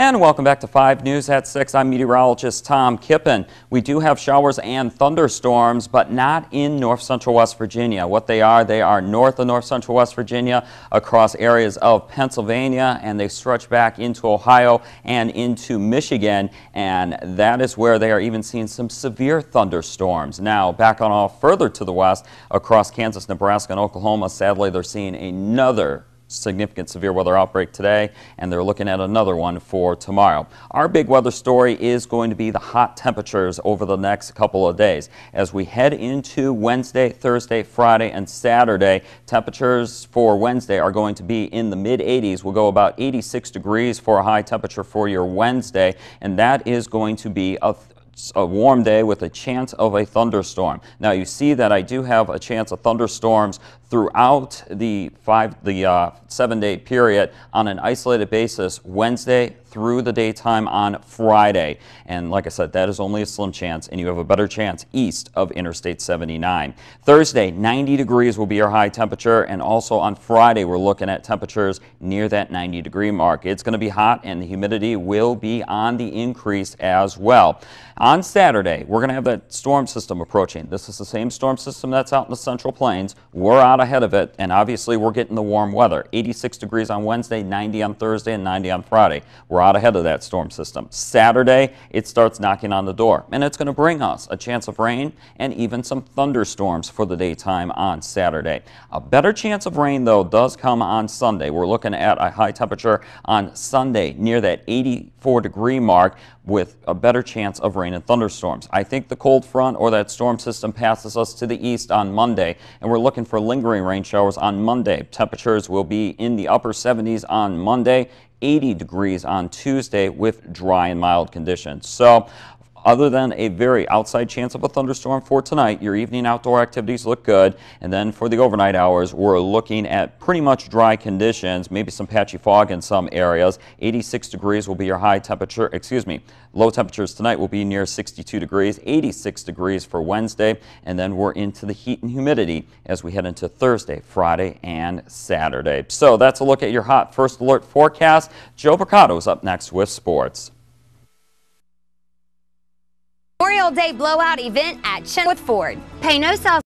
And welcome back to 5 News at 6. I'm meteorologist Tom Kippen. We do have showers and thunderstorms, but not in north central West Virginia. What they are, they are north of north central West Virginia, across areas of Pennsylvania, and they stretch back into Ohio and into Michigan. And that is where they are even seeing some severe thunderstorms. Now, back on off further to the west, across Kansas, Nebraska, and Oklahoma, sadly, they're seeing another significant severe weather outbreak today, and they're looking at another one for tomorrow. Our big weather story is going to be the hot temperatures over the next couple of days. As we head into Wednesday, Thursday, Friday, and Saturday, temperatures for Wednesday are going to be in the mid-80s. We'll go about 86 degrees for a high temperature for your Wednesday, and that is going to be a a warm day with a chance of a thunderstorm. Now you see that I do have a chance of thunderstorms throughout the five, the uh, seven-day period on an isolated basis Wednesday through the daytime on Friday. And like I said, that is only a slim chance, and you have a better chance east of Interstate 79. Thursday, 90 degrees will be our high temperature, and also on Friday, we're looking at temperatures near that 90 degree mark. It's going to be hot, and the humidity will be on the increase as well. On on Saturday, we're going to have that storm system approaching. This is the same storm system that's out in the Central Plains. We're out ahead of it, and obviously we're getting the warm weather. 86 degrees on Wednesday, 90 on Thursday, and 90 on Friday. We're out ahead of that storm system. Saturday, it starts knocking on the door, and it's going to bring us a chance of rain and even some thunderstorms for the daytime on Saturday. A better chance of rain, though, does come on Sunday. We're looking at a high temperature on Sunday near that 84 degree mark with a better chance of rain and thunderstorms. I think the cold front or that storm system passes us to the east on Monday, and we're looking for lingering rain showers on Monday. Temperatures will be in the upper 70s on Monday. 80 degrees on Tuesday with dry and mild conditions. So other than a very outside chance of a thunderstorm for tonight, your evening outdoor activities look good. And then for the overnight hours, we're looking at pretty much dry conditions, maybe some patchy fog in some areas. 86 degrees will be your high temperature, excuse me, low temperatures tonight will be near 62 degrees, 86 degrees for Wednesday. And then we're into the heat and humidity as we head into Thursday, Friday, and Saturday. So that's a look at your hot first alert forecast. Joe Picado is up next with sports. day blowout event at Chenwood Ford. Pay no sales